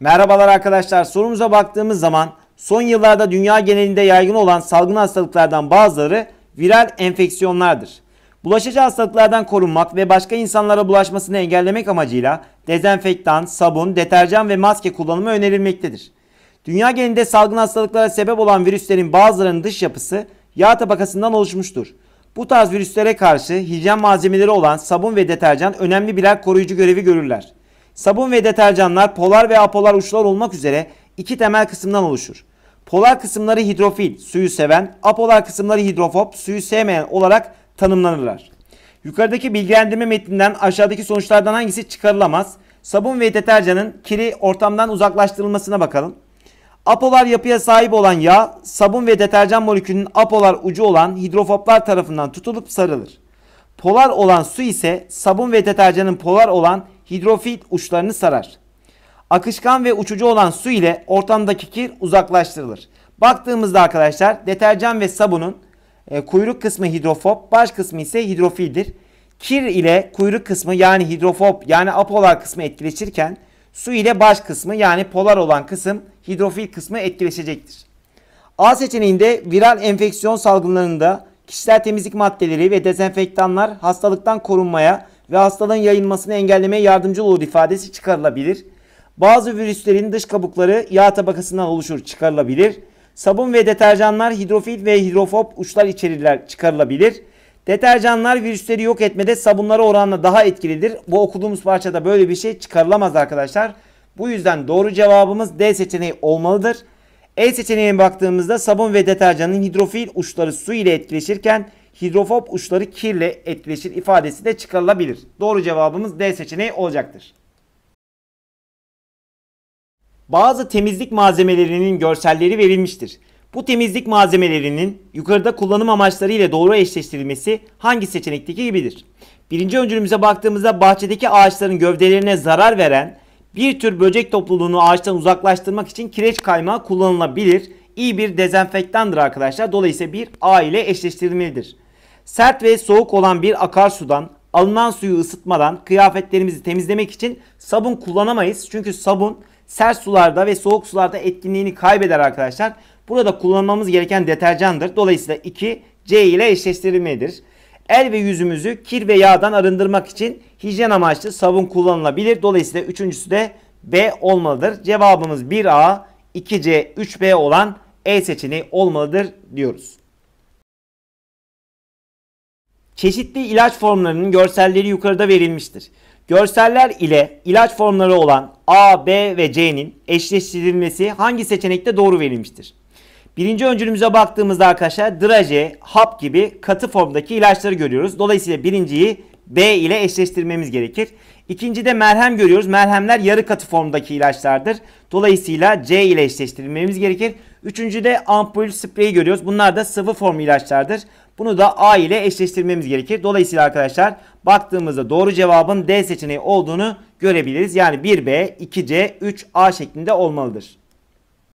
Merhabalar arkadaşlar. Sorumuza baktığımız zaman son yıllarda dünya genelinde yaygın olan salgın hastalıklardan bazıları viral enfeksiyonlardır. Bulaşıcı hastalıklardan korunmak ve başka insanlara bulaşmasını engellemek amacıyla dezenfektan, sabun, deterjan ve maske kullanımı önerilmektedir. Dünya genelinde salgın hastalıklara sebep olan virüslerin bazılarının dış yapısı yağ tabakasından oluşmuştur. Bu tarz virüslere karşı hijyen malzemeleri olan sabun ve deterjan önemli birer koruyucu görevi görürler. Sabun ve deterjanlar polar ve apolar uçlar olmak üzere iki temel kısımdan oluşur. Polar kısımları hidrofil, suyu seven, apolar kısımları hidrofob, suyu sevmeyen olarak tanımlanırlar. Yukarıdaki bilgilendirme metninden aşağıdaki sonuçlardan hangisi çıkarılamaz? Sabun ve deterjanın kiri ortamdan uzaklaştırılmasına bakalım. Apolar yapıya sahip olan yağ, sabun ve deterjan molekülünün apolar ucu olan hidrofoblar tarafından tutulup sarılır. Polar olan su ise sabun ve deterjanın polar olan hidrofil uçlarını sarar. Akışkan ve uçucu olan su ile ortamdaki kir uzaklaştırılır. Baktığımızda arkadaşlar deterjan ve sabunun e, kuyruk kısmı hidrofob, baş kısmı ise hidrofildir. Kir ile kuyruk kısmı yani hidrofob yani apolar kısmı etkileşirken su ile baş kısmı yani polar olan kısım hidrofil kısmı etkileşecektir. A seçeneğinde viral enfeksiyon salgınlarında kişisel temizlik maddeleri ve dezenfektanlar hastalıktan korunmaya ve hastalığın yayılmasını engellemeye yardımcı olur ifadesi çıkarılabilir. Bazı virüslerin dış kabukları yağ tabakasından oluşur çıkarılabilir. Sabun ve deterjanlar hidrofil ve hidrofob uçlar içerirler çıkarılabilir. Deterjanlar virüsleri yok etmede sabunlara oranla daha etkilidir. Bu okuduğumuz parçada böyle bir şey çıkarılamaz arkadaşlar. Bu yüzden doğru cevabımız D seçeneği olmalıdır. E seçeneğine baktığımızda sabun ve deterjanın hidrofil uçları su ile etkileşirken hidrofob uçları kirle etkileşir ifadesi de çıkarılabilir. Doğru cevabımız D seçeneği olacaktır. Bazı temizlik malzemelerinin görselleri verilmiştir. Bu temizlik malzemelerinin yukarıda kullanım amaçları ile doğru eşleştirilmesi hangi seçenekteki gibidir? Birinci öncülümüze baktığımızda bahçedeki ağaçların gövdelerine zarar veren bir tür böcek topluluğunu ağaçtan uzaklaştırmak için kireç kaymağı kullanılabilir. İyi bir dezenfektandır arkadaşlar. Dolayısıyla bir A ile eşleştirilmelidir. Sert ve soğuk olan bir akarsudan alınan suyu ısıtmadan kıyafetlerimizi temizlemek için sabun kullanamayız. Çünkü sabun sert sularda ve soğuk sularda etkinliğini kaybeder arkadaşlar. Burada kullanmamız gereken deterjandır. Dolayısıyla 2 C ile eşleştirilmelidir. El ve yüzümüzü kir ve yağdan arındırmak için hijyen amaçlı sabun kullanılabilir. Dolayısıyla üçüncüsü de B olmalıdır. Cevabımız 1A, 2C, 3B olan E seçeneği olmalıdır diyoruz. Çeşitli ilaç formlarının görselleri yukarıda verilmiştir. Görseller ile ilaç formları olan A, B ve C'nin eşleştirilmesi hangi seçenekte doğru verilmiştir? Birinci öncülümüze baktığımızda arkadaşlar drage, hap gibi katı formdaki ilaçları görüyoruz. Dolayısıyla birinciyi B ile eşleştirmemiz gerekir. İkinci de merhem görüyoruz. Merhemler yarı katı formdaki ilaçlardır. Dolayısıyla C ile eşleştirilmemiz gerekir. Üçüncü de ampul spreyi görüyoruz. Bunlar da sıvı form ilaçlardır. Bunu da A ile eşleştirmemiz gerekir. Dolayısıyla arkadaşlar baktığımızda doğru cevabın D seçeneği olduğunu görebiliriz. Yani 1B, 2C, 3A şeklinde olmalıdır.